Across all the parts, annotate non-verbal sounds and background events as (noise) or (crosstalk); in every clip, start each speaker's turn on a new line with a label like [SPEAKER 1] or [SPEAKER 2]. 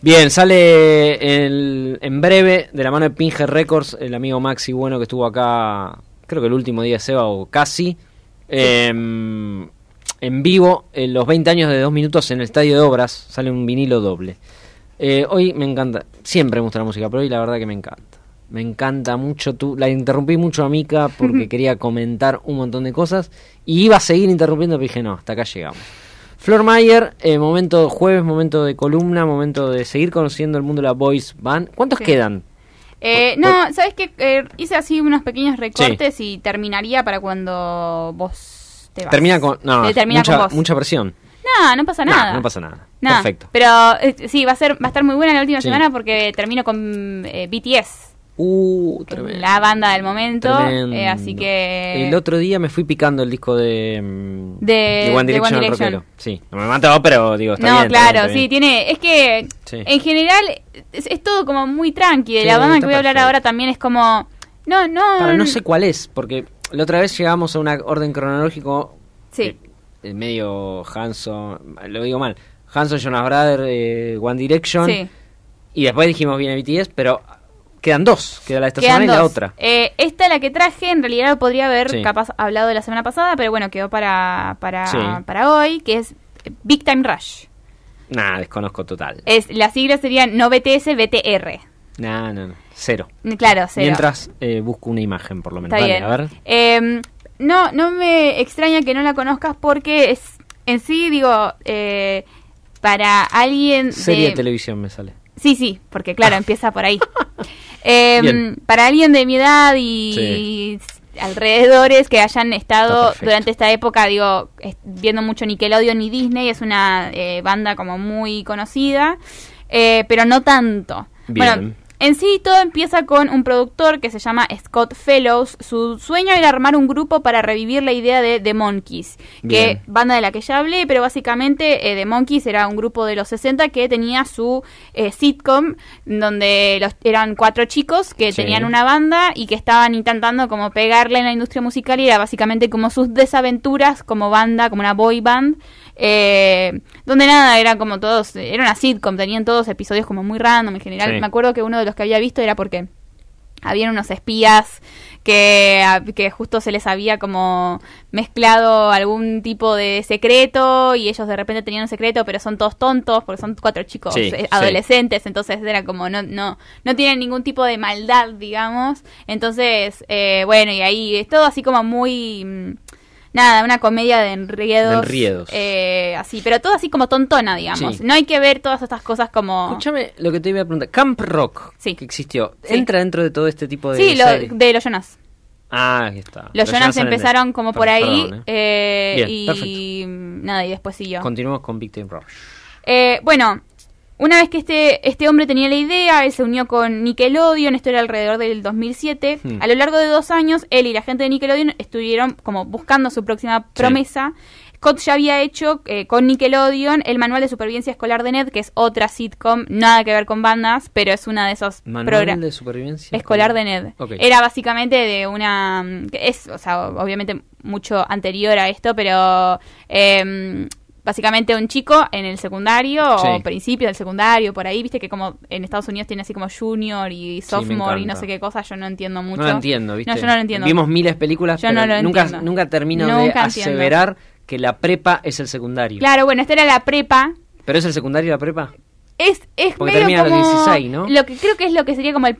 [SPEAKER 1] Bien, sale en breve de la mano de Pinge Records el amigo Maxi Bueno que estuvo acá, creo que el último día Seba o casi, em, en vivo en los 20 años de dos minutos en el Estadio de Obras, sale un vinilo doble. Eh, hoy me encanta, siempre me gusta la música, pero hoy la verdad que me encanta. Me encanta mucho, tú, la interrumpí mucho a Mika porque (laughs) quería comentar un montón de cosas y iba a seguir interrumpiendo, pero dije, no, hasta acá llegamos. Flor Mayer, eh, momento jueves, momento de columna, momento de seguir conociendo el mundo de la voice band. ¿Cuántos quedan?
[SPEAKER 2] Eh, no, sabes que eh, hice así unos pequeños recortes y terminaría para cuando vos te vas. Termina
[SPEAKER 1] con, no, eh, termina mucha, con mucha presión.
[SPEAKER 2] No, no pasa nada. No,
[SPEAKER 1] pasa nada. Perfecto.
[SPEAKER 2] Pero sí, va a ser, va a estar muy buena la última semana porque termino con BTS.
[SPEAKER 1] Uh,
[SPEAKER 2] la banda del momento. Eh, así que. El
[SPEAKER 1] otro día me fui picando el disco de. Mm,
[SPEAKER 2] de, One Direction.
[SPEAKER 1] Sí, no me mató, pero digo, está No, claro, sí,
[SPEAKER 2] tiene. Es que en general es, todo como muy tranqui. la banda que voy a hablar ahora también es como. No, no. Pero no sé
[SPEAKER 1] cuál es, porque la otra vez llegamos a una orden cronológico. Sí. De, eh, eh, medio Hanson. Lo digo mal. Hanson, Jonas Brother, eh, One Direction. Sí. Y después dijimos viene BTS, pero Quedan dos, queda la de esta semana y la otra.
[SPEAKER 2] Eh, esta la que traje, en realidad podría haber capaz hablado de la semana pasada, pero bueno, quedó para, para, para hoy, que es Big Time Rush.
[SPEAKER 1] Nah, desconozco total.
[SPEAKER 2] Es, la sigla serían no BTS, BTR.
[SPEAKER 1] Nah, no, no, cero. Claro, cero. Mientras eh, busco una imagen, por lo menos.
[SPEAKER 2] Em, no, no me extraña que no la conozcas porque es, en sí, digo, eh, para alguien. Serie de
[SPEAKER 1] televisión me sale.
[SPEAKER 2] Sí, sí, porque claro, (laughs) empieza por ahí. Em, para alguien de mi edad y alrededores que hayan estado durante esta época, digo, viendo mucho Nickelodeon y Disney, es una eh, banda como muy conocida, eh, pero no tanto. En sí, todo empieza con un productor que se llama Scott Fellows. Su sueño era armar un grupo para revivir la idea de The Monkeys, que banda de la que ya hablé, pero básicamente eh, The Monkeys era un grupo de los 60 que tenía su eh, sitcom, donde eran cuatro chicos que tenían una banda y que estaban intentando como pegarle en la industria musical y era básicamente como sus desaventuras como banda, como una boy band. Eh, donde nada, eran como todos, era una sitcom, tenían todos episodios como muy random en general. Me acuerdo que uno de los que había visto era porque habían unos espías que, ah, que, justo se les había como mezclado algún tipo de secreto y ellos de repente tenían un secreto, pero son todos tontos porque son cuatro chicos eh, adolescentes, entonces era como no, no, no tienen ningún tipo de maldad, digamos. Entonces, eh, bueno, y ahí es todo así como muy mm, nada, una comedia de enriedos. De enriedos. Eh, así, pero todo así como tontona, digamos. No hay que ver todas estas cosas como. Escúchame
[SPEAKER 1] lo que te iba a preguntar. Camp Rock, que existió, ¿entra dentro de todo este tipo de.? Sí,
[SPEAKER 2] de los Jonas.
[SPEAKER 1] Ah, aquí está. Los, Jonas, empezaron como por ahí. ¿eh? Eh,
[SPEAKER 2] y nada, y después siguió.
[SPEAKER 1] Continuamos con Victim Rush.
[SPEAKER 2] Eh, bueno, una vez que este, este hombre tenía la idea, él se unió con Nickelodeon, esto era alrededor del 2007. Hmm. A lo largo de dos años, él y la gente de Nickelodeon estuvieron como buscando su próxima promesa. Scott ya había hecho eh, con Nickelodeon el Manual de Supervivencia Escolar de Ned, que es otra sitcom, nada que ver con bandas, pero es una de esos programas. de
[SPEAKER 1] Supervivencia Escolar de Ned. Era
[SPEAKER 2] básicamente de una. Es, o sea, obviamente mucho anterior a esto, pero em, básicamente un chico en el secundario o principio del secundario, por ahí, viste que como en Estados Unidos tiene así como junior y sophomore y no sé qué cosa, yo no entiendo mucho. No lo entiendo, ¿viste? No, yo no lo entiendo. Vimos
[SPEAKER 1] miles de películas, pero nunca, nunca termino de aseverar que la prepa es el secundario.
[SPEAKER 2] Claro, bueno, esta era la prepa.
[SPEAKER 1] ¿Pero es el secundario la prepa?
[SPEAKER 2] Es, es Porque termina como los 16, ¿no? Lo que creo que es lo que sería como el,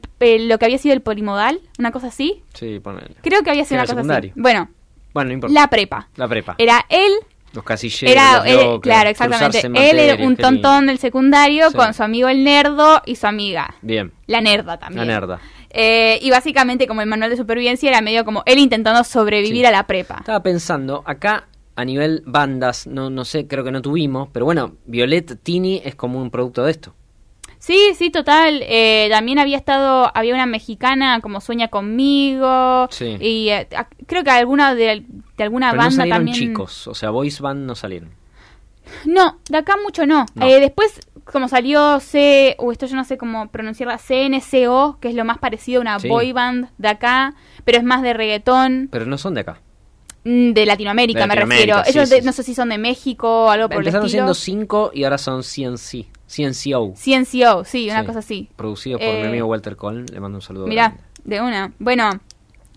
[SPEAKER 2] lo que había sido el polimodal, una cosa así.
[SPEAKER 1] Sí, ponele. Creo que había sido una cosa así. Bueno, bueno, no importa. La prepa. La prepa. Era él... Los casilleros. claro, exactamente. Él era un tontón
[SPEAKER 2] del secundario con su amigo el nerdo y su amiga. Bien. La nerda también. La nerda. Eh, y básicamente, como el manual de supervivencia, era medio como él intentando sobrevivir a la prepa.
[SPEAKER 1] Estaba pensando, acá a nivel bandas, no, no sé, creo que no tuvimos, pero bueno, Violet Tini es como un producto de esto.
[SPEAKER 2] Sí, sí, total. Eh, también había estado, había una mexicana como Sueña conmigo. Y eh, creo que alguna de, de alguna banda no salieron también... chicos,
[SPEAKER 1] o sea, voice band no salieron.
[SPEAKER 2] No, de acá mucho no. Eh, después, como salió C, o esto yo no sé cómo pronunciarla, CNCO, que es lo más parecido a una boyband boy band de acá, pero es más de reggaetón.
[SPEAKER 1] Pero no son de acá.
[SPEAKER 2] Mm, de Latinoamérica, me refiero. Ellos no sé si son de México o algo por el estilo. Empezaron siendo
[SPEAKER 1] cinco y ahora son 100 sí. CNCO.
[SPEAKER 2] CNCO, sí, una cosa así.
[SPEAKER 1] Producido por mi eh, amigo Walter Cole, le mando un saludo. Mirá,
[SPEAKER 2] de una. Bueno,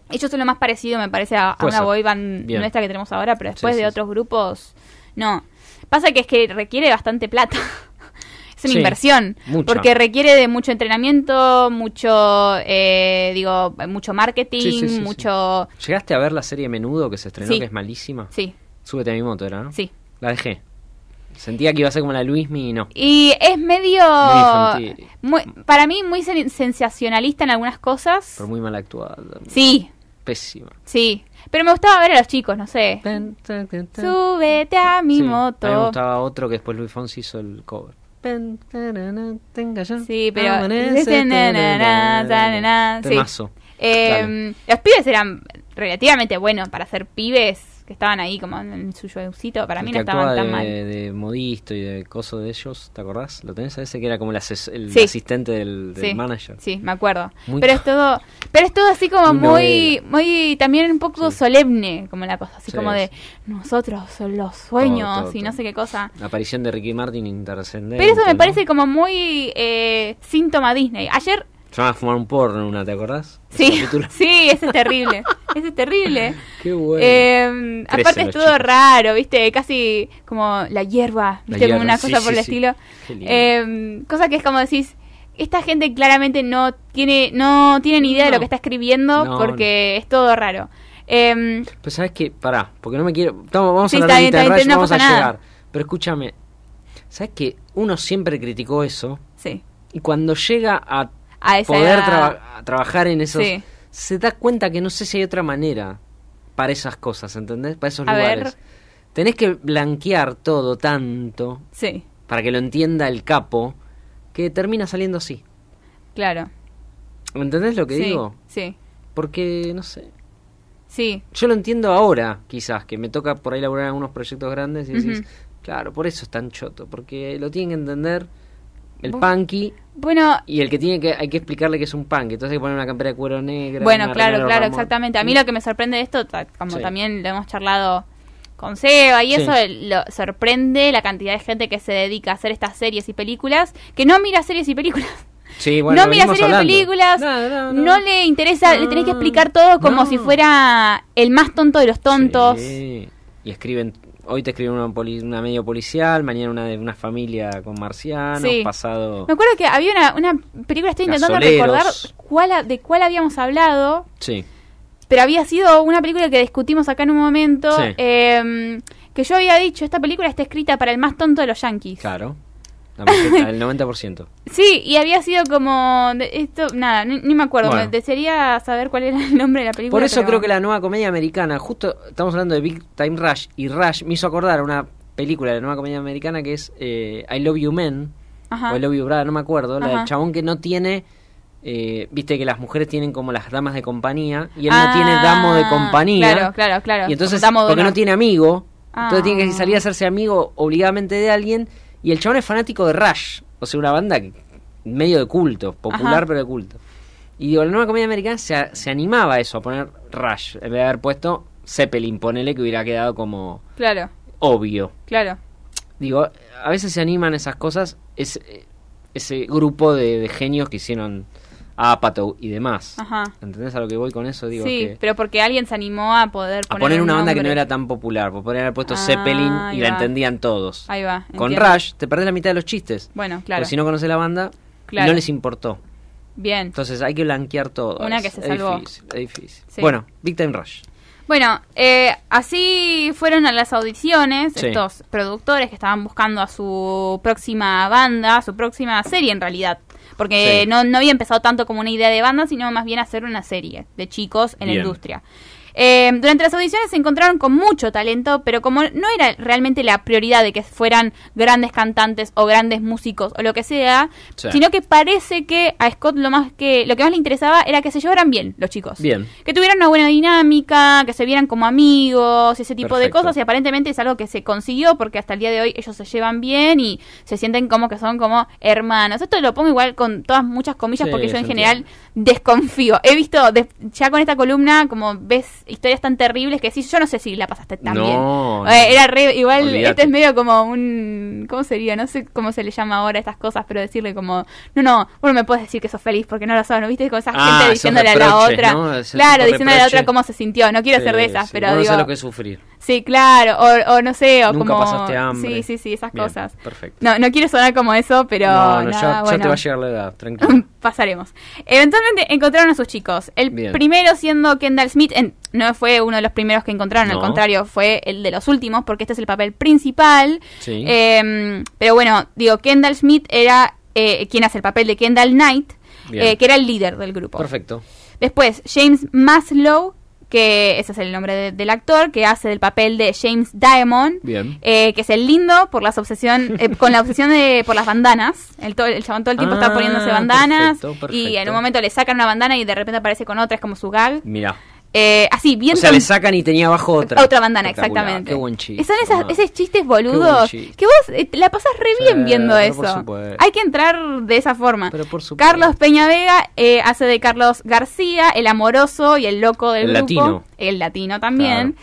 [SPEAKER 2] ellos son lo más parecido, me parece, a, una boy band nuestra que tenemos ahora, pero después de otros grupos, no. Pasa que es que requiere bastante plata. (laughs) es una inversión. Porque requiere de mucho entrenamiento, mucho, eh, digo, mucho marketing, mucho...
[SPEAKER 1] ¿Llegaste a ver la serie Menudo que se estrenó, que es malísima? Sí. Súbete a mi moto, ¿era, Sí. La dejé. Sentía que iba a ser como la Luismi y no.
[SPEAKER 2] Y es medio. Muy, para mí, muy sensacionalista en algunas cosas.
[SPEAKER 1] Pero muy mal actuada. Sí. Pésima.
[SPEAKER 2] Sí. Pero me gustaba ver a los chicos, no sé. Súbete a mi moto. me gustaba
[SPEAKER 1] otro que después Luis Fonsi hizo el cover.
[SPEAKER 2] Sí, pero. los pibes eran relativamente buenos para hacer pibes estaban ahí como en su showcito, para mí no estaban tan mal.
[SPEAKER 1] de modisto y de coso de ellos, ¿te acordás? ¿Lo tenés a ese que era como el, asistente del, manager?
[SPEAKER 2] Sí, me acuerdo. pero es todo pero es todo así como muy muy también un poco solemne como la cosa, así como de nosotros son los sueños y no sé qué cosa.
[SPEAKER 1] La aparición de Ricky Martin intercendente. Pero eso me parece
[SPEAKER 2] como muy eh, síntoma Disney. Ayer
[SPEAKER 1] se van a fumar un porno una, ¿te acordás? Sí,
[SPEAKER 2] (laughs) sí, ese es terrible. ese es terrible.
[SPEAKER 1] (laughs) Qué bueno. Em,
[SPEAKER 2] aparte es todo raro, ¿viste? Casi como la hierba, ¿viste? como una cosa por el estilo. Em, cosa que es como decís, esta gente claramente no tiene no tiene ni idea de lo que está escribiendo porque es todo raro. Em, Pero
[SPEAKER 1] pues sabes que, pará, porque no me quiero... vamos a hablar de vamos a llegar. Pero escúchame, ¿sabes que uno siempre criticó eso? Sí. Y cuando llega a a poder trabajar en esos... Se da cuenta que no sé si hay otra manera para esas cosas, ¿entendés? Para esos lugares. Tenés que blanquear todo tanto sí. para que lo entienda el capo que termina saliendo así. Claro. ¿Entendés lo que digo? Sí. Porque, no sé. Sí. Yo lo entiendo ahora, quizás, que me toca por ahí laburar algunos unos proyectos grandes y decís, claro, por eso es tan choto, porque lo tienen que entender el punky bueno, y el que tiene que hay que explicarle que es un punk, entonces hay que poner una campera de cuero negro Bueno, claro, claro, exactamente. A mí lo que me
[SPEAKER 2] sorprende de esto, como también lo hemos charlado con Seba y eso lo sorprende la cantidad de gente que se dedica a hacer estas series y películas, que no mira series y películas.
[SPEAKER 1] Sí, (laughs) bueno, no mira series y
[SPEAKER 2] películas, no, le interesa, le tenés que explicar todo como si fuera el más tonto de los tontos.
[SPEAKER 1] Sí. Y escriben hoy te escriben una, medio policial, mañana una de una familia con marcianos, pasado... Me
[SPEAKER 2] acuerdo que había una, una película, estoy intentando recordar cuál, de cuál habíamos hablado. Sí. Pero había sido una película que discutimos acá en un momento, em, que yo había dicho, esta película está escrita para el más tonto de los yankees. Claro
[SPEAKER 1] el 90%.
[SPEAKER 2] Sí, y había sido como. esto, nada, ni, me acuerdo. Me desearía saber cuál era el nombre de la película. Por eso creo que
[SPEAKER 1] la nueva comedia americana, justo estamos hablando de Big Time Rush, y Rush me hizo acordar una película de la nueva comedia americana que es eh, I Love You Men, o I Love You Brother, no me acuerdo, El chabón que no tiene. Eh, viste que las mujeres tienen como las damas de compañía y él no ah, tiene damo de compañía. Claro, claro, claro. Y entonces, porque no tiene amigo, entonces tiene que ah. salir a hacerse amigo obligadamente de alguien y el chabón es fanático de Rush, o sea, una banda medio de culto, popular pero de culto. Y digo, la nueva comedia americana se, animaba a eso, a poner Rush, en vez de haber puesto Zeppelin, ponele que hubiera quedado como claro. obvio. Claro. Digo, a veces se animan esas cosas, ese grupo de genios que hicieron Apatow y demás. Ajá. ¿Entendés a lo que voy con eso? sí,
[SPEAKER 2] pero porque alguien se animó a poder poner. A poner una banda que no era
[SPEAKER 1] tan popular. Por poner haber puesto ah, Zeppelin y la entendían todos. Ahí va. Con Rush te perdés la mitad de los chistes. Bueno, claro. si no conoces la banda, no les importó. Bien. Entonces hay que blanquear todo. Una que se salvó. Es
[SPEAKER 2] difícil. Bueno,
[SPEAKER 1] Big Time Rush.
[SPEAKER 2] Bueno, eh, así fueron a las audiciones estos productores que estaban buscando a su próxima banda, a su próxima serie en realidad. Porque no, no había empezado tanto como una idea de banda, sino más bien hacer una serie de chicos en la industria. Eh, durante las audiciones se encontraron con mucho talento, pero como no era realmente la prioridad de que fueran grandes cantantes o grandes músicos o lo que sea, sino que parece que a Scott lo más que lo que más le interesaba era que se llevaran bien los chicos. Bien. Que tuvieran una buena dinámica, que se vieran como amigos, ese tipo de cosas y aparentemente es algo que se consiguió porque hasta el día de hoy ellos se llevan bien y se sienten como que son como hermanos. Esto lo pongo igual con todas muchas comillas porque yo en general desconfío. He visto ya con esta columna como ves historias tan terribles que sí, yo no sé si la pasaste tan bien. Eh, era re, igual, este es medio como un, ¿cómo sería? No sé cómo se le llama ahora estas cosas, pero decirle como, no, no, no me puedes decir que sos feliz porque no lo sabes, ah, ¿no viste? Con esa gente diciéndole a la otra, claro, diciéndole a la otra cómo se sintió, no quiero hacer de esas, pero... digo, sé lo que es sufrir. Sí, claro, o, no sé, o como... pasaste Sí, sí, sí, esas cosas. Perfecto. No, no quiero sonar como eso, pero... No, no, ya, te va a llegar
[SPEAKER 1] la edad, tranquilo.
[SPEAKER 2] (laughs) Pasaremos. Eventualmente encontraron a sus chicos. El primero siendo Kendall Smith, en, no fue uno de los primeros que encontraron, al contrario, fue el de los últimos, porque este es el papel principal. Sí. Em, pero bueno, digo, Kendall Smith era eh, quien hace el papel de Kendall Knight, eh, que era el líder del grupo. Perfecto. Después, James Maslow, que ese es el nombre del actor, que hace el papel de James Diamond, eh, que es el lindo por las obsesión, eh, (laughs) con la obsesión de, por las bandanas. El, todo el chabón todo el tiempo está ah, poniéndose bandanas y en un momento le sacan una bandana y de repente aparece con otra, es como su gag. Mira. Eh, así, bien. O sea, le
[SPEAKER 1] sacan y tenía abajo otra. Otra bandana, exactamente. Son
[SPEAKER 2] esos chistes boludos que vos eh, la pasas re bien viendo eso. Hay que entrar de esa forma. Pero Carlos Peña Vega eh, hace de Carlos García, el amoroso y el loco del el Latino. El latino también.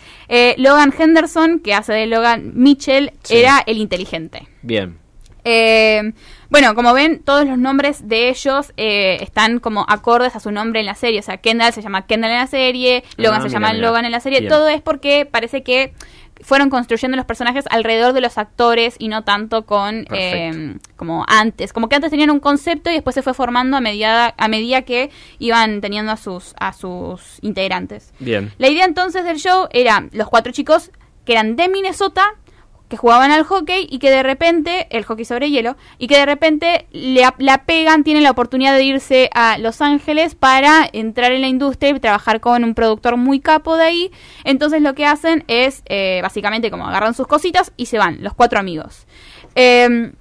[SPEAKER 2] Logan Henderson, que hace de Logan Mitchell, era el inteligente. Bien. Eh, bueno, como ven, todos los nombres de ellos eh, están como acordes a su nombre en la serie. O sea, Kendall se llama Kendall en la serie, ah, Logan se llama Logan en la serie. Todo es porque parece que fueron construyendo los personajes alrededor de los actores y no tanto con eh, como antes como que antes tenían un concepto y después se fue formando a medida a medida que iban teniendo a sus a sus integrantes bien la idea entonces del show era los cuatro chicos que eran de Minnesota que jugaban al hockey y que de repente, el hockey sobre hielo, y que de repente le, la pegan, tienen la oportunidad de irse a Los Ángeles para entrar en la industria y trabajar con un productor muy capo de ahí. Entonces lo que hacen es, eh, básicamente, como agarran sus cositas y se van, los cuatro amigos. Eh,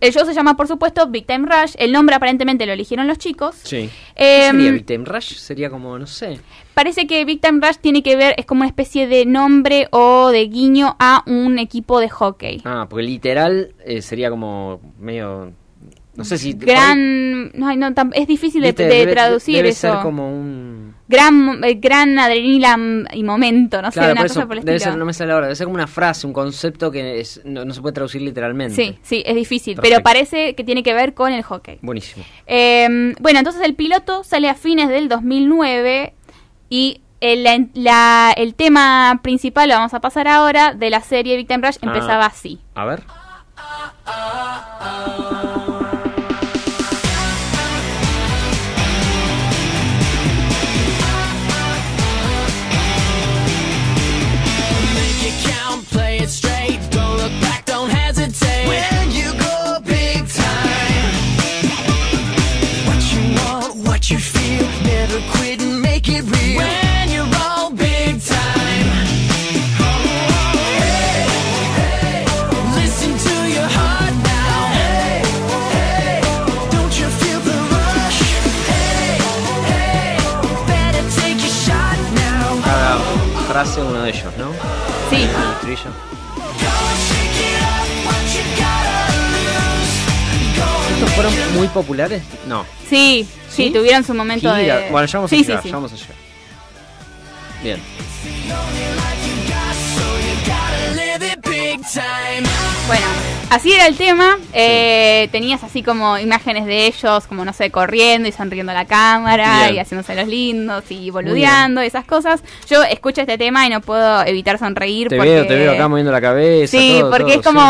[SPEAKER 2] el, show se llama, por supuesto, Big Time Rush. El nombre aparentemente lo eligieron los chicos. Sí. Em, sería Big
[SPEAKER 1] Time Rush? Sería como, no sé.
[SPEAKER 2] Parece que Big Time Rush tiene que ver, es como una especie de nombre o de guiño a un equipo de hockey.
[SPEAKER 1] Ah, porque literal eh, sería como medio no sé si.
[SPEAKER 2] Gran. es difícil de, traducir debe eso. ser como
[SPEAKER 1] un.
[SPEAKER 2] Gran, eh, gran adrenalina y momento, no sé, una cosa por el debe estilo. Ser, no
[SPEAKER 1] me sale ahora, debe ser como una frase, un concepto que no, se puede traducir literalmente. Sí,
[SPEAKER 2] sí, es difícil, pero parece que tiene que ver con el hockey. Buenísimo. Em, bueno, entonces el piloto sale a fines del 2009 y el, tema principal, lo vamos a pasar ahora, de la serie Victim Rush ah, empezaba así.
[SPEAKER 1] A ver. Ah, ah, you feel. Never quit and make it real. When you're populares? No.
[SPEAKER 2] Sí, sí, tuvieron su momento de. Bueno, ya vamos a vamos a Bien. Bueno, así era el tema. Eh, tenías así como imágenes de ellos, como no sé, corriendo y sonriendo a la cámara y haciéndose los lindos y boludeando, esas cosas. Yo escucho este tema y no puedo evitar sonreír. porque... te veo acá
[SPEAKER 1] moviendo la cabeza. Sí, porque es como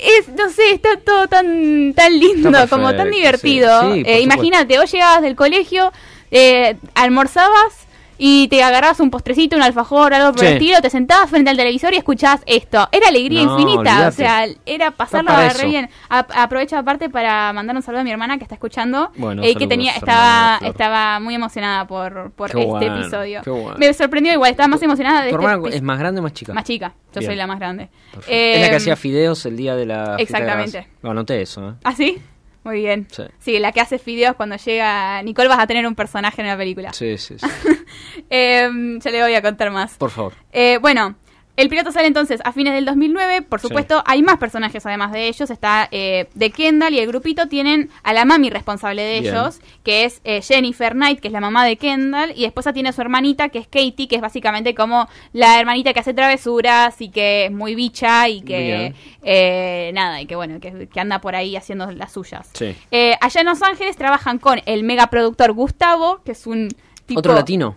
[SPEAKER 2] es, no sé, está todo tan, tan lindo, como tan divertido. Eh, imagínate, vos llegabas del colegio, eh, almorzabas y te agarrabas un postrecito, un alfajor, algo por el estilo, te sentabas frente al televisor y escuchabas esto. Era alegría infinita, o sea, era pasarla re bien. aprovecho aparte para mandar un saludo a mi hermana que está escuchando, bueno, eh, que tenía estaba estaba muy emocionada por, por este episodio. Me sorprendió igual, estaba más emocionada de este es
[SPEAKER 1] más grande o más chica? Más chica,
[SPEAKER 2] yo soy la más grande. Eh, es la que eh, hacía
[SPEAKER 1] fideos el día de la Exactamente. anoté eso, ¿eh?
[SPEAKER 2] ¿Ah, sí? Muy bien. Sí. la que hace fideos cuando llega. Nicole, vas a tener un personaje en la película. Sí, sí, sí. (laughs) Em, Yo le voy a contar más. Por favor. Eh, bueno, el piloto sale entonces a fines del 2009, por supuesto hay más personajes además de ellos, está eh, de Kendall y el grupito tienen a la mami responsable de ellos, que es eh, Jennifer Knight, que es la mamá de Kendall, y después tiene a su hermanita, que es Katie, que es básicamente como la hermanita que hace travesuras y que es muy bicha y que eh, nada, y que bueno, que, anda por ahí haciendo las suyas. allá en Los Ángeles trabajan con el megaproductor Gustavo, que es un... Tipo, Otro latino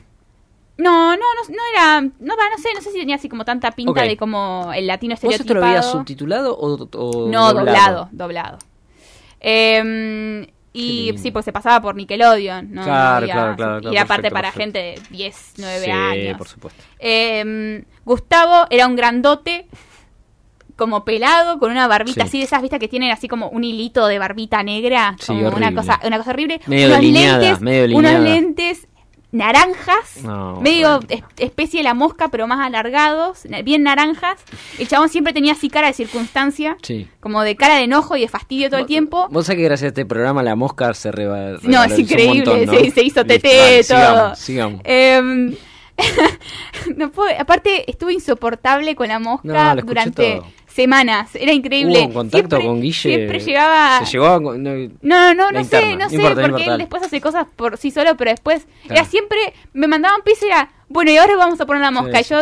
[SPEAKER 2] no, no, no, era. No, no sé, no sé si tenía así como tanta pinta de como el latino estereotipado. ¿Vos esto lo había
[SPEAKER 1] subtitulado o, o No, doblado,
[SPEAKER 2] doblado. Em, y sí, pues se pasaba por Nickelodeon, ¿no? Claro, claro, claro, claro, Y para gente de 10, 9 sí, años. por supuesto. Em, Gustavo era un grandote, como pelado, con una barbita así de esas, vistas que tienen así como un hilito de barbita negra. como una cosa, una cosa horrible. Medio lentes, Unos lentes naranjas, medio especie de la mosca, pero más alargados, bien naranjas. El chabón siempre tenía así cara de circunstancia, como de cara de enojo y de fastidio todo el tiempo.
[SPEAKER 1] Vos sabés que gracias a este programa la mosca se reba, No, es increíble, Se, hizo tete, todo. Sigamos,
[SPEAKER 2] em, (laughs) aparte, estuve insoportable con la mosca durante semanas. Era increíble. Hubo un
[SPEAKER 1] contacto siempre, con Guille. Siempre llegaba. no,
[SPEAKER 2] no, no, no sé, no, sé, porque él después hace cosas por sí solo, pero después. Era siempre. Me mandaban piso y era. Bueno, y ahora vamos a poner la mosca. Yo,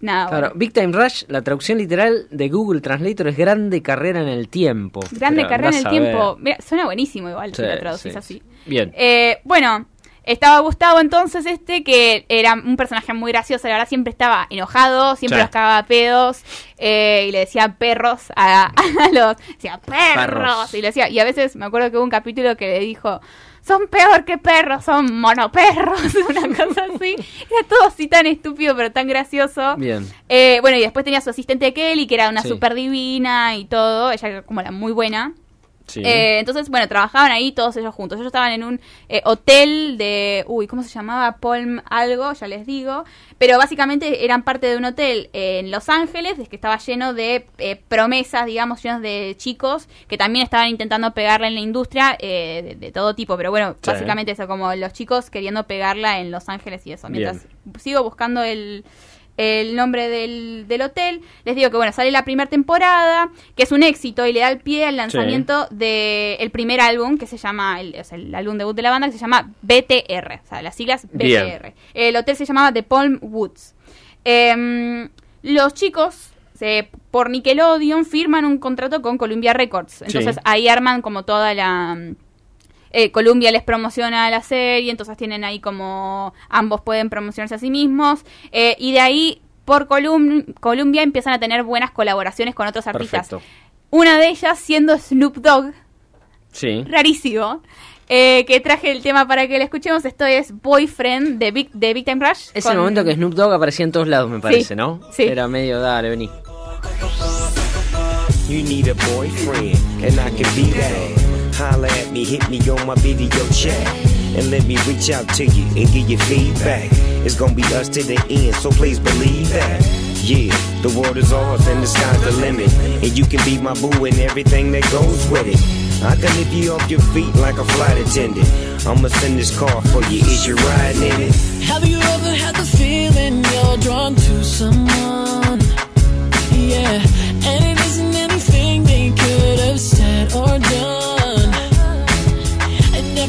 [SPEAKER 2] nada. Claro,
[SPEAKER 1] Big Time Rush, la traducción literal de Google Translator es grande carrera en el tiempo. Grande carrera en el tiempo.
[SPEAKER 2] Mira, suena buenísimo igual si lo traduces así. Bien. Eh, bueno, estaba Gustavo entonces este, que era un personaje muy gracioso, la verdad siempre estaba enojado, siempre sí. pedos, eh, y le decía perros a, (laughs) los... Decía perros, Y, le decía, y a veces me acuerdo que hubo un capítulo que le dijo, son peor que perros, son monoperros, (laughs) una cosa así. Era todo así tan estúpido, pero tan gracioso. Bien. Eh, bueno, y después tenía su asistente Kelly, que era una súper divina y todo, ella como la muy buena. Eh, entonces, bueno, trabajaban ahí todos ellos juntos. Ellos estaban en un eh, hotel de, uy, ¿cómo se llamaba? Palm algo, ya les digo. Pero básicamente eran parte de un hotel en Los Ángeles, que estaba lleno de eh, promesas, digamos, de chicos que también estaban intentando pegarla en la industria de, todo tipo. Pero bueno, básicamente eso, como los chicos queriendo pegarla en Los Ángeles y eso. Mientras sigo buscando el el nombre del, del, hotel. Les digo que bueno, sale la primera temporada, que es un éxito y le da el pie al lanzamiento De del primer álbum que se llama, el, o el álbum debut de la banda que se llama BTR, o sea, las siglas BTR. El hotel se llamaba The Palm Woods. Em, los chicos se por Nickelodeon firman un contrato con Columbia Records. Entonces ahí arman como toda la eh, Columbia les promociona la serie, entonces tienen ahí como ambos pueden promocionarse a sí mismos. Eh, y de ahí, por Colombia Columbia, empiezan a tener buenas colaboraciones con otros artistas. Una de ellas siendo Snoop Dogg. Sí. Rarísimo. Eh, que traje el tema para que lo escuchemos. Esto es Boyfriend de Big, de Time Rush. Es el momento que
[SPEAKER 1] Snoop Dogg aparecía en todos lados, me parece, ¿no? Sí. Era medio, dale, vení. You need a boyfriend, and I can be that. holler at me, hit me on my video chat. And let me reach out to you and give you feedback. It's gonna be us to the end, so please believe that. Yeah, the world is ours and the sky's the limit. And you can be my boo and everything that goes with it. I can lift you off your feet like a flight attendant. I'ma send this car for you. Is you riding in it? Have you ever had the feeling you're drawn to someone? Yeah, and it isn't anything they could have said or done.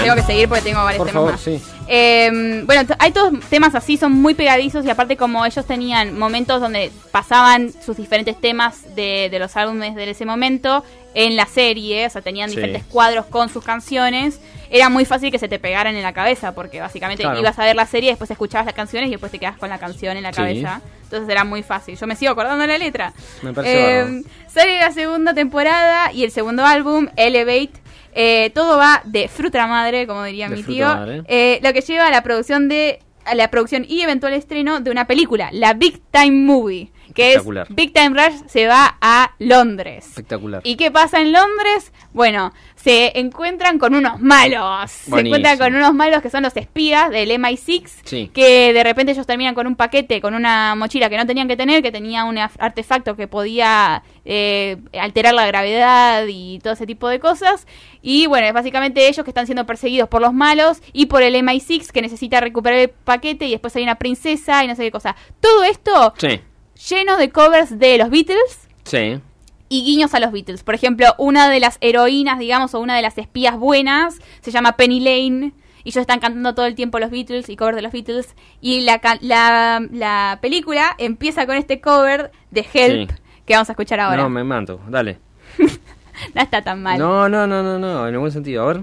[SPEAKER 2] Tengo que seguir porque tengo varios temas em, bueno, hay todos temas así, son muy pegadizos y aparte como ellos tenían momentos donde pasaban sus diferentes temas de, los álbumes de ese momento en la serie, o sea, tenían diferentes cuadros con sus canciones, era muy fácil que se te pegaran en la cabeza porque básicamente ibas a ver la serie, después escuchabas las canciones y después te quedabas con la canción en la cabeza. Entonces era muy fácil. Yo me sigo acordando de la letra. Me em, sale la segunda temporada y el segundo álbum, Elevate eh, todo va de fruta madre, como diría mi tío, eh, lo que lleva a la producción de a la producción y eventual estreno de una película, la Big Time Movie que es Big Time Rush se va a Londres.
[SPEAKER 1] Espectacular. ¿Y
[SPEAKER 2] qué pasa en Londres? Bueno, se encuentran con unos malos. Se encuentran con unos malos que son los espías del MI6, que de repente ellos terminan con un paquete, con una mochila que no tenían que tener, que tenía un artefacto que podía eh, alterar la gravedad y todo ese tipo de cosas. Y bueno, es básicamente ellos que están siendo perseguidos por los malos y por el MI6 que necesita recuperar el paquete y después hay una princesa y no sé qué cosa. Todo esto sí lleno de covers de los Beatles. Sí. Y guiños a los Beatles. Por ejemplo, una de las heroínas, digamos, o una de las espías buenas, se llama Penny Lane. Y ellos están cantando todo el tiempo los Beatles y covers de los Beatles. Y la, película empieza con este cover de Help que vamos a escuchar ahora. No,
[SPEAKER 1] me manto, dale.
[SPEAKER 2] (laughs) no está tan mal.
[SPEAKER 1] No, no, no, no, en ningún sentido. A ver.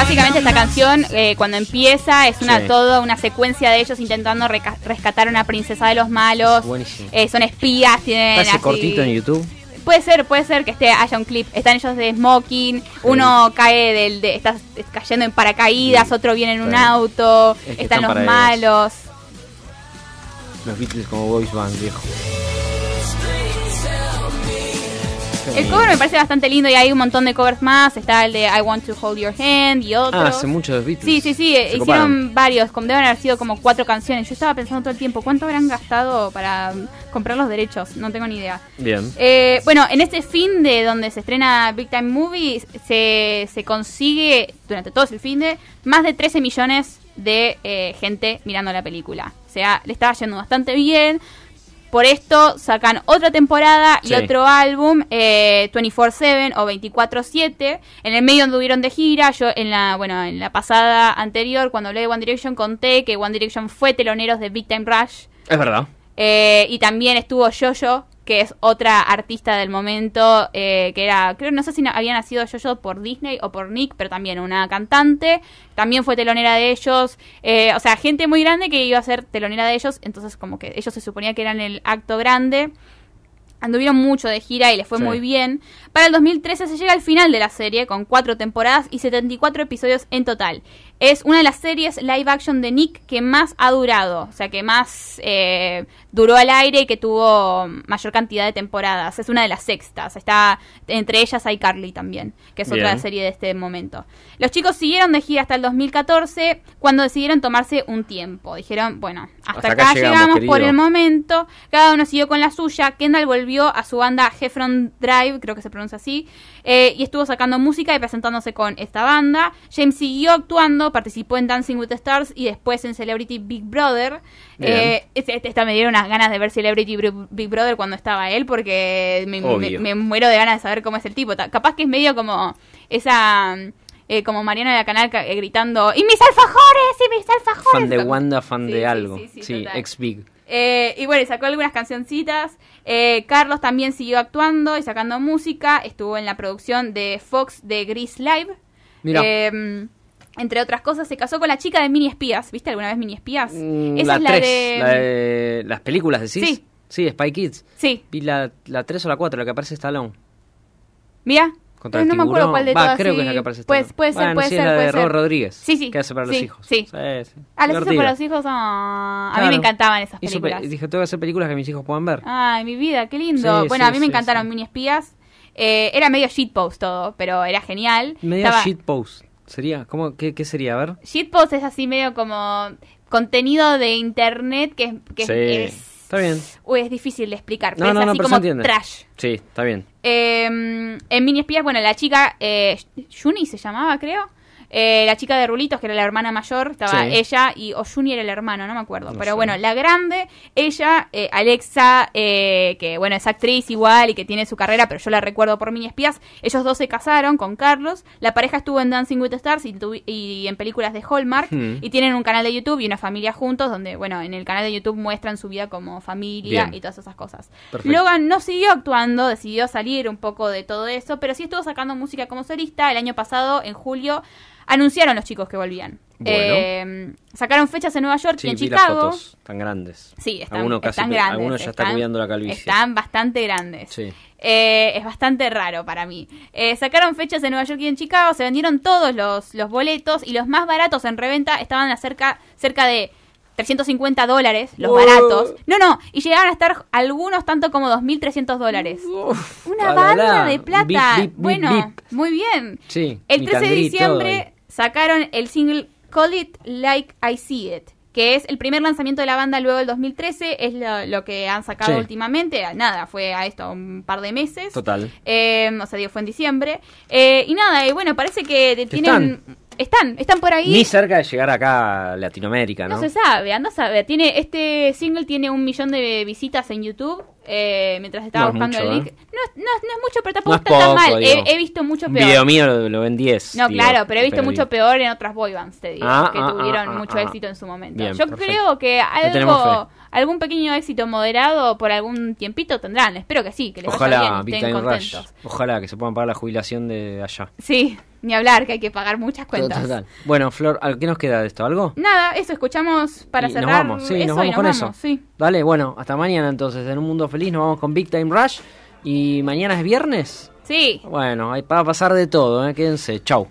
[SPEAKER 2] Básicamente esta canción eh, cuando empieza es una toda una secuencia de ellos intentando rescatar a una princesa de los malos. Eh, son espías, tienen cortito en YouTube. Puede ser, puede ser que esté, haya un clip. Están ellos de smoking, uno cae del. De, cayendo en paracaídas, otro viene en un auto, están, los malos.
[SPEAKER 1] Los Beatles como boys band, viejo. El cover me parece
[SPEAKER 2] bastante lindo y hay un montón de covers más. Está el de I Want to Hold Your Hand y otros. Ah, hace
[SPEAKER 1] muchos Beatles. Sí, sí, sí. Eh, hicieron
[SPEAKER 2] varios. Como deben haber sido como cuatro canciones. Yo estaba pensando todo el tiempo cuánto habrán gastado para um, comprar los derechos. No tengo ni idea. Bien. Eh, bueno, en este fin de donde se estrena Big Time Movie, se, se consigue durante todo el fin de más de 13 millones de eh, gente mirando la película. O sea, le estaba yendo bastante bien. Por esto sacan otra temporada y otro álbum, eh, 24-7 o 24-7. En el medio anduvieron de gira. Yo en la, bueno, en la pasada anterior, cuando hablé de One Direction, conté que One Direction fue teloneros de Big Time Rush. Es verdad. Eh, y también estuvo Jojo que es otra artista del momento, eh, que era, creo, no sé si había nacido yo por Disney o por Nick, pero también una cantante, también fue telonera de ellos, eh, o sea, gente muy grande que iba a ser telonera de ellos, entonces como que ellos se suponía que eran el acto grande. Anduvieron mucho de gira y les fue muy bien. Para el 2013 se llega al final de la serie con cuatro temporadas y 74 episodios en total. Es una de las series live action de Nick que más ha durado, o sea, que más eh, duró al aire y que tuvo mayor cantidad de temporadas. Es una de las sextas. Está entre ellas hay Carly también, que es otra serie de este momento. Los chicos siguieron de gira hasta el 2014 cuando decidieron tomarse un tiempo. Dijeron, bueno, hasta, acá, llegamos, por el momento. Cada uno siguió con la suya. Kendall volvió a su banda Heffron Drive, creo que se pronuncia así, eh, y estuvo sacando música y presentándose con esta banda. James siguió actuando, participó en Dancing with the Stars y después en Celebrity Big Brother. Eh, esta, me dieron unas ganas de ver Celebrity Big Brother cuando estaba él porque me, muero de ganas de saber cómo es el tipo. Capaz que es medio como esa... Mm, eh, como Mariana de la Canal gritando, ¡y mis alfajores! ¡y mis alfajores! Fan de
[SPEAKER 1] Wanda, fan de algo. sí ex Big.
[SPEAKER 2] Eh, y bueno, sacó algunas cancioncitas. Eh, Carlos también siguió actuando y sacando música. Estuvo en la producción de Fox de Gris Live. Mira. Em, entre otras cosas, se casó con la chica de Mini Espías. ¿Viste alguna vez Mini Espías? Mm, Esa es la, de...
[SPEAKER 1] Las películas, de Sí. Sí, Spy Kids. Sí. Vi la, la 3 o la 4, la que aparece Stallone.
[SPEAKER 2] Mira. Contra no me acuerdo cuál de Va, creo que es la que aparece. Pues, puede ser, puede ser. la de Rob Rodríguez.
[SPEAKER 1] Sí, sí. Que hace para los hijos. Sí. A los hijos para los
[SPEAKER 2] hijos. Ah, a mí me encantaban esas películas. dije,
[SPEAKER 1] tengo que hacer películas que mis hijos puedan ver.
[SPEAKER 2] Ay, mi vida, qué lindo. bueno, a mí me encantaron Mini Espías. Eh, era medio shitpost todo, pero era genial. Medio Estaba...
[SPEAKER 1] shitpost. ¿Sería? ¿Cómo, qué, sería? A ver.
[SPEAKER 2] Shitpost es así medio como contenido de internet que, es Está bien. Uy, es difícil de explicar, pero es así como trash.
[SPEAKER 1] Sí, está bien.
[SPEAKER 2] Eh, en Mini Espías, bueno, la chica, eh, Juni se llamaba, creo, eh, la chica de Rulitos, que era la hermana mayor, estaba ella y Ojuni era el hermano, no me acuerdo. pero bueno, la grande, ella, eh, Alexa, eh, que bueno, es actriz igual y que tiene su carrera, pero yo la recuerdo por Mini Espías. Ellos dos se casaron con Carlos. La pareja estuvo en Dancing with the Stars y, en películas de Hallmark. Hmm. Y tienen un canal de YouTube y una familia juntos, donde, bueno, en el canal de YouTube muestran su vida como familia y todas esas cosas. Logan no siguió actuando, decidió salir un poco de todo eso, pero sí estuvo sacando música como solista. El año pasado, en julio, Anunciaron los chicos que volvían. Eh, sacaron fechas en Nueva York y en Chicago. están
[SPEAKER 1] grandes. Sí, están, algunos, grandes, algunos ya están, la calvicie. Están
[SPEAKER 2] bastante grandes. Eh, es bastante raro para mí. Eh, sacaron fechas en Nueva York y en Chicago. Se vendieron todos los, los boletos y los más baratos en reventa estaban cerca, cerca de 350 dólares, los baratos. No, no, y llegaron a estar algunos tanto como 2.300 dólares. Una banda de plata. bueno, muy bien.
[SPEAKER 1] Sí, el 13 de diciembre
[SPEAKER 2] sacaron el single Call It Like I See It que es el primer lanzamiento de la banda luego del 2013, es lo, que han sacado últimamente, nada, fue a esto un par de meses. Total. Eh, o sea, fue en diciembre. Eh, y nada, y bueno, parece que, tienen... Están, están por ahí. Ni
[SPEAKER 1] cerca de llegar acá a Latinoamérica, ¿no? No se
[SPEAKER 2] sabe, ah, no se Tiene, este single tiene un millón de visitas en YouTube. Eh, mientras estaba buscando el link. ¿eh? No, es mucho, pero tampoco está tan mal. He, visto mucho peor. Video
[SPEAKER 1] mío lo, ven 10. No, claro, pero he visto mucho
[SPEAKER 2] peor en otras boybands, te digo, ah, que ah, tuvieron mucho éxito en su momento. Yo creo que algo, algún pequeño éxito moderado por algún tiempito tendrán. Espero que sí, que les Ojalá, vaya bien,
[SPEAKER 1] Ojalá que se puedan pagar la jubilación de allá.
[SPEAKER 2] Sí. Ni hablar, que hay que pagar muchas cuentas.
[SPEAKER 1] Bueno, Flor, ¿qué nos queda de esto? ¿Algo?
[SPEAKER 2] Nada, eso, escuchamos para y Nos vamos, sí, nos vamos con eso. Sí.
[SPEAKER 1] bueno, hasta mañana entonces. En un mundo feliz nos vamos con Big Time Rush. ¿Y mañana es viernes? Sí. Bueno, ahí para pasar de todo, ¿eh? quédense. Chau.